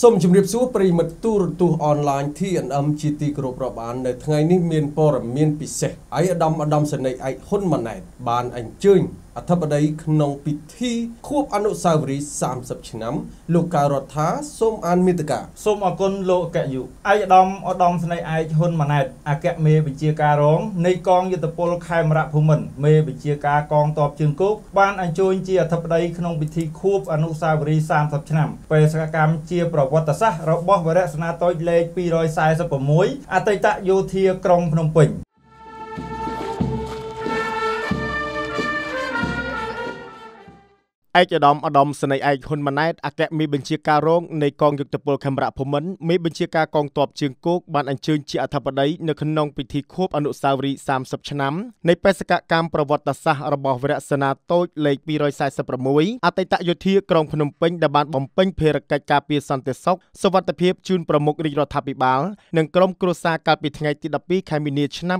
សូមជម្រាបសួរប្រិមិត្តទូរទស្សន៍អនឡាញ TNM ជាទីគោរពរាប់អាននៅថ្ងៃនេះមានព័ត៌មានពិសេសឯកឧត្តមឧត្តមសេនីយ៍ឯកហ៊ុនម៉ាណែត បានអញ្ជើញអធិបតីក្នុងពិធីខួបអនុស្សាវរីយ៍30ឆ្នាំលោកកៅរដ្ឋាសូមអានមេតិកាសូមអគុណលោកអគ្គយុឯកឧត្តមឧត្តមស្នេហ៍ឯកហ៊ុនម៉ាណែតអគ្គមេបញ្ជាការរងនៃកងយុទ្ធពលខេមរភូមិន្ទមេបញ្ជាការកងទ័ពជើងគោកបានអញ្ជើញជាអធិបតី ក្នុងពិធីខួបអនុស្សាវរីយ៍30ឆ្នាំបេសកកម្មជា ប្រវត្តិសាស្ត្ររបស់ វរៈស្នាតូចលេខ246អតីតយោធាក្រុងភ្នំពេញឯកឧត្តមឧត្តមសេនីយ៍ឯកហ៊ុនម៉ាណែតអគ្គមេបញ្ជាការរងនៃកងយុទ្ធពលខេមរៈភូមិន្ទមេបញ្ជាការកងទ័ពជើងគោកបានអញ្ជើញជាអធិបតី នៅក្នុងពិធីខួបអនុស្សាវរីយ៍30ឆ្នាំនៃបេសកកម្មប្រវត្តិសាស្ត្ររបស់វីរសេនាតូចលេខ246អតីតយោធាក្រុងភ្នំពេញដែលបានបំពេញភារកិច្ចការពារសន្តិសុខសวัสดิភាពជូនប្រមុខរាជរដ្ឋាភិបាលនិងក្រុមគ្រួសារកាលពីថ្ងៃទី12ខែមីនាឆ្នាំ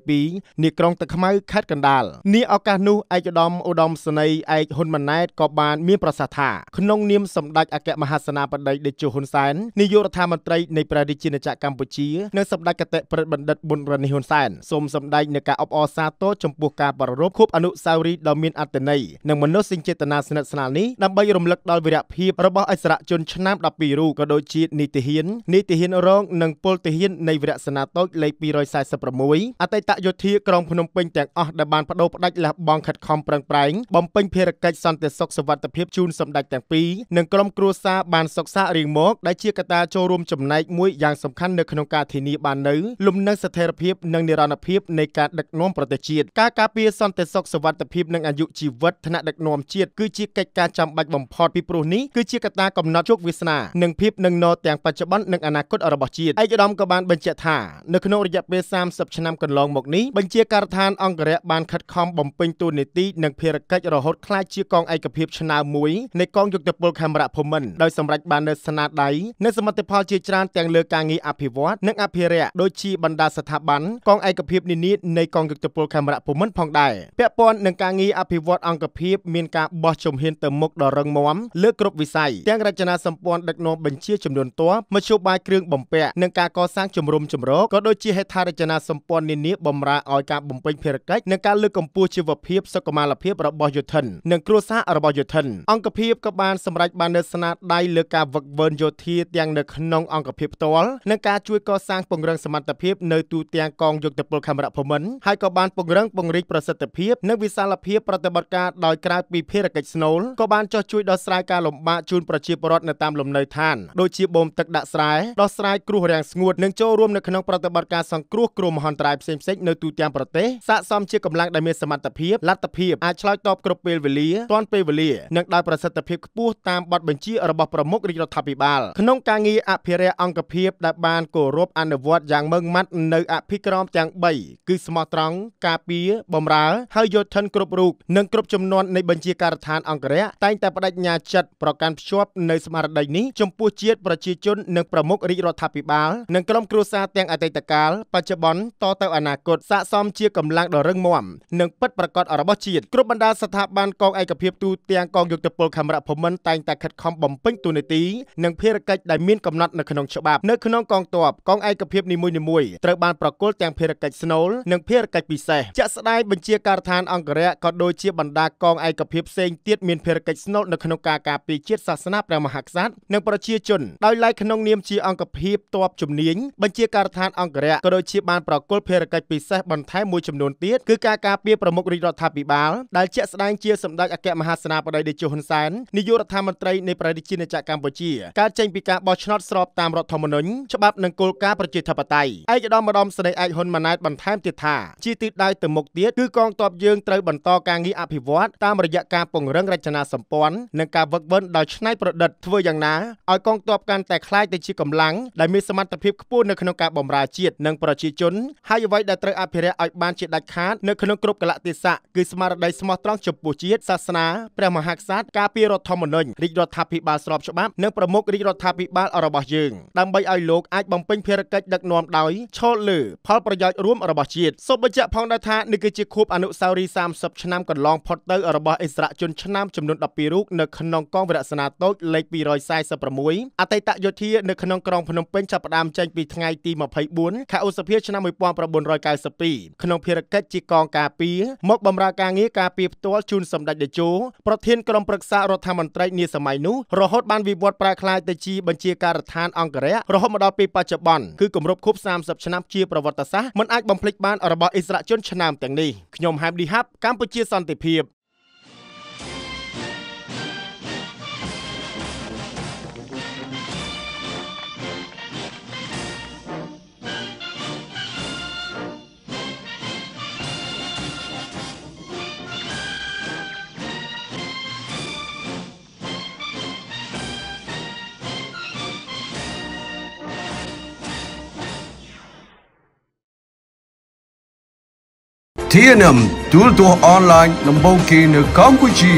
2022នាក្រុងតាខ្មៅខេត្តកណ្ដាលនាឱកាសនោះឯកឧត្តមឧត្តមសេនីយ៍ឯកហ៊ុនម៉ាណែតម៉ែត្រក៏បានមានប្រសាសន៍ថាក្នុងនាមសម្ដេចអគ្គមហាសេនាបតីតេជោហ៊ុនសែននាយករដ្ឋាភិបាលនៃព្រះរាជាណាចក្រកម្ពុជានិងសម្ដេចកតេប្រិទ្ធបណ្ឌិតប៊ុនរ៉ានីហ៊ុនសែនសូមសម្ដែងនូវការអបអរសាទរចំពោះការប្រារព្ធខួបអនុស្សាវរីយ៍ដ៏មានអត្ថន័យនិងមនោសញ្ចេតនាស្និទ្ធស្នាលនេះដើម្បីរំលឹកដល់វីរភាពរបស់អិសរាជជនឆ្នាំ12រូបក៏ដូចជានីតិហ៊ាននីតិហ៊ានរង និងពលទាហាននៃវីរសេនាតូចលេខ246អតីតយោធាក្រុងភ្នំពេញទាំងអស់ដែលបានបដូរផ្ដាច់លះបង់ខិតខំប្រឹងប្រែងបំពេញភារកិច្ចសន្តិតែសុខសวัสดิភាពជូនសម្ដេចទាំងពីរនិងក្រុមគ្រួសារបានសុខសាករៀងមកដែលជាកត្តាចូលរួមចំណែកមួយយ៉ាងសំខាន់នៅក្នុងការធានាបាននូវលំនៅស្ថិរភាពនិងនិរន្តរភាពនៃការដឹកនាំប្រទេសជាតិការការពារសន្តិសុខសวัสดิភាពនិងអាយុជីវិតថ្នាក់ដឹកនាំជាតិគឺជាកិច្ចការចាំបាច់បំផុតពីព្រោះនេះគឺជាកត្តាកំណត់ជោគវាសនានិងភាពនឹងនរទាំងបច្ចុប្បន្ននិងអនាគតរបស់ជាតិឯកឧត្តមក៏បានបញ្ជាក់ថានៅក្នុងរយៈពេល30ឆ្នាំកន្លងមកនេះបញ្ជាការដ្ឋានអង្គរៈបានខិតខំបំពេញតួនាទីនិងភារកិច្ចរហូតក្លាយជាកងឯឯកភាពឆ្នើមមួយនៃកងយុទ្ធពលខេមរៈភូមិន្ទដោយសម្រេចបាននូវស្នាដៃនិងសមិទ្ធផលជាច្រើនទាំង លើការងារអភិវឌ្ឍនិងអភិរក្សដូចជាបណ្ដាស្ថាប័នកងឯកភាពនានានៃកងយុទ្ធពលខេមរៈភូមិន្ទផងដែរពាក់ព័ន្ធនឹងការងារអភិវឌ្ឍអង្គភាពមានការបោះជំហានទៅមុខដ៏រឹងមាំលើគ្រប់វិស័យទាំងរចនាសម្ព័ន្ធដឹកនាំបញ្ជាចំនួនទ័ពមធ្យោបាយគ្រឿងបំពាក់និងការកសាងជំរុំជំរកក៏ដូចជាហេដ្ឋារចនាសម្ព័ន្ធនានាបម្រើឲ្យការបំពេញភារកិច្ចនិងការលើកកម្ពស់ជីវភាពសុខុមាលភាពរបស់យុធិននិងគ្រួសាររបស់យោធិនអង្គភាពក៏បានសម្រេចបាននូវស្នាដៃលើការវឹកវើយោធាទាំងនៅក្នុងអង្គភាពផ្ទាល់និងការជួយកសាងពង្រឹងសមត្ថភាពនៅទូទាំងកងយោធពលខេមរភូមិន្ទហើយក៏បានពង្រឹងពង្រីកប្រសិទ្ធភាពនិងវិសាលភាពប្រតិបត្តិការដោយក្រៅពីភារកិច្ចស្នូលក៏បានចោះជួយដោះស្រាយការលំបាកជូនប្រជាពលរដ្ឋនៅតាមលំនៅឋានដូចជាបូមទឹកដាក់ស្រែដោះស្រាយគ្រោះរាំងស្ងួតនិងចូលរួមនៅក្នុងប្រតិបត្តិការសង្គ្រោះគ្រោះមហន្តរាយផ្សេងៗនៅទូទាំងប្រទេសស័ក្តិសមជាកម្លាំងដែលមានសមត្ថភាពលັດតិភាពអាចឆ្លើយតបគ្រប់ពេលវេលាទាន់ពេលពេលវេលានិងដោយប្រសិទ្ធភាពខ្ពស់តាមបទបញ្ជារបស់ប្រមុខរាជរដ្ឋាភិបាលក្នុង ការងារអភិរក្សអង្គភាពដែលបានគោរពអនុវត្តយ៉ាងម៉ឺងម៉ាត់នៅអភិក្រមទាំង3គឺស្មោះត្រង់ការពារបម្រើហើយយោធិនគ្រប់រូបនិងគ្រប់ចំនួននៃបញ្ជាការដ្ឋានអង្គរៈតែងតែបដិញ្ញាចិត្តប្រកាន់ភ្ជាប់នៅស្មារតីនេះចំពោះជាតិប្រជាជននិងប្រមុខរាជរដ្ឋាភិបាលនិងក្រុមគ្រួសារទាំងអតីតកាលបច្ចុប្បន្នតទៅ អនាគតស័ក្តិសមជាកម្លាំងដ៏រឹងមាំនិងពិតប្រាកដរបស់ជាតិគ្រប់បណ្ដាស្ថាប័នកងឯកភាពទូទូទាំងកងយុទ្ធពលខេមរៈភូមិន្ទតែងតែខិតខំបំពេញតួនាទីនិងភារកិច្ចដែលមានកំណត់នៅក្នុងច្បាប់នៅក្នុងកងទ័ពកងឯកភាពនីមួយៗត្រូវបានប្រគល់ទាំងភារកិច្ចស្នូលនិងភារកិច្ចពិសេសជាក់ស្ដែងបញ្ជាការដ្ឋានអង្គរៈក៏ដូចជាបណ្ដាកងឯកភាពផ្សេងទៀតមានភារកិច្ចស្នូលនៅក្នុងការការពារជាតិសាសនាព្រះមហាក្សត្រនិងប្រជាជនដោយឡែកក្នុងនាមជាអង្គភាពទ័ពជំនាញបញ្ជាការដ្ឋានអង្គរៈក៏ដូចជាបានប្រគល់ភារកិច្ចពិសេសបន្ថែមមួយចំនួនទៀតគឺការការពារប្រមុខរាជរដ្ឋាភិបាលដែលជាក់ស្ដែងជាសម្ដេចអគ្គមហហាសេនាបតីតេជោហ៊ុនសែននាយករដ្ឋាភិបាលនៃប្រទេសជាតិកម្ពុជាកើតចេញពីការបោះឆ្នោតស្របតាមរដ្ឋធម្មនុញ្ញច្បាប់និងគោលការណ៍ប្រជាធិបតេយ្យឯកឧត្តមម្ដងស្នេហ៍ឯកហ៊ុនម៉ាណែតបន្ថែមទៀតថាជាទីដៅទៅមុខទៀតគឺកងទ័ពយើងត្រូវបន្តការងារអភិវឌ្ឍតាមរយៈការពង្រឹងរចនាសម្ព័ន្ធនិងការវឹកវិនដោយឆ្នៃប្រឌិតធ្វើយ៉ាងណាឲ្យកងទ័ពកាន់តែខ្លាយទៅជាកម្លាំងដែលមានសមត្ថភាពខ្ពស់នៅក្នុងការបម្រើជាតិនិងប្រជាជន ហើយអ្វីដែលត្រូវអភិរក្សឲ្យបានជាដាច់ខាតនៅក្នុងគ្រប់កលៈទេសៈគឺស្មារតីស្មោះត្រង់ចំពោះជាតិសាសនាព្រះមហាក្សត្រការពាររដ្ឋធម្មនុញ្ញរាជរដ្ឋាភិបាលស្របច្បាប់និងប្រមុខរាជរដ្ឋាភិបាលរបស់យើង ដើម្បីឲ្យលោកអាចបំពេញភារកិច្ចដឹកនាំដោយឈលលើផលប្រយោជន៍រួមរបស់ជាតិសូមបញ្ជាក់ផងដែរថានេះគឺជាខួបអនុស្សាវរីយ៍30ឆ្នាំកន្លងផុតទៅរបស់អិសរាជជនឆ្នាំចំនួន12រូបនៅក្នុងកងវរសេនាតូចលេខ246អតីតយោធានៅក្នុងក្រុងភ្នំពេញចាប់ផ្ដើមចេញពីថ្ងៃទី24ខែឧសភាឆ្នាំ1992ក្នុងភារកិច្ចជាកងការពារមកបម្រើការងារការពារផ្ទាល់ជូនសម្ដេចតេជោប្រធានក្រុមប្រឹក្សារដ្ឋាភិបាលនាសម័យនោះរហូតបានវិវត្តប្រែក្លាយទៅជាបញ្ជាការដ្ឋានអង្គរៈរហូតមកដល់ពេលបច្ចុប្បន្នគឺគម្រប់ខួប30ឆ្នាំជាប្រវត្តិសាស្ត្រមិនអាចបំភ្លេចបានរបស់អិសរាជជនឆ្នើមទាំងនេះខ្ញុំហែមឌីហាប់កម្ពុជាសន្តិភាព TNM ទូរទស្សន៍អនឡាញដំបូងគេនៅកម្ពុជា